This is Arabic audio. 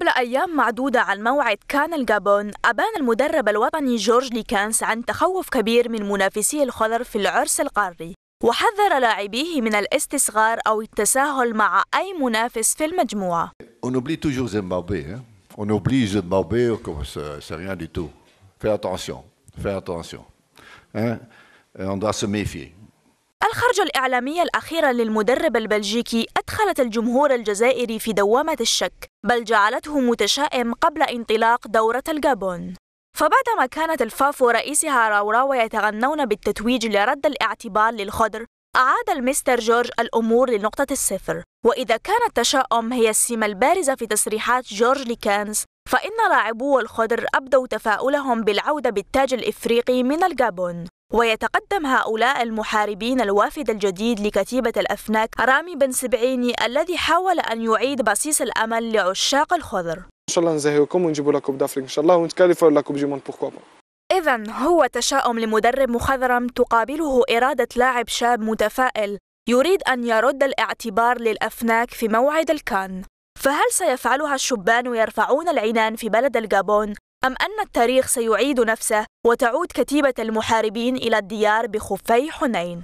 قبل أيام معدودة عن موعد كان الجابون أبان المدرب الوطني جورج ليكانس عن تخوف كبير من منافسيه الخضر في العرس القاري وحذر لاعبيه من الاستصغار أو التساهل مع أي منافس في المجموعة On toujours Zimbabwe. On Zimbabwe c'est rien du tout. Fais attention. Fais attention. Hein? On doit se méfier. الخرجة الإعلامية الأخيرة للمدرب البلجيكي أدخلت الجمهور الجزائري في دوامة الشك بل جعلته متشائم قبل انطلاق دورة الجابون فبعدما كانت الفاف ورئيسها راوراو يتغنون بالتتويج لرد الاعتبار للخضر أعاد المستر جورج الأمور لنقطة الصفر وإذا كان التشاؤم هي السمة البارزة في تصريحات جورج لكانز، فإن لاعبو الخضر أبدوا تفاؤلهم بالعودة بالتاج الإفريقي من الجابون ويتقدم هؤلاء المحاربين الوافد الجديد لكتيبة الأفناك رامي بن سبعيني الذي حاول أن يعيد بصيص الأمل لعشاق الخضر إن شاء الله نزهيكم ونجيبوا لكم دافريك إن شاء الله ونتكالفوا لكم جيمون بوركوا إذا هو تشاؤم لمدرب مخضرم تقابله إرادة لاعب شاب متفائل يريد أن يرد الاعتبار للأفناك في موعد الكان فهل سيفعلها الشبان يرفعون العنان في بلد الجابون أم أن التاريخ سيعيد نفسه وتعود كتيبة المحاربين إلى الديار بخفي حنين؟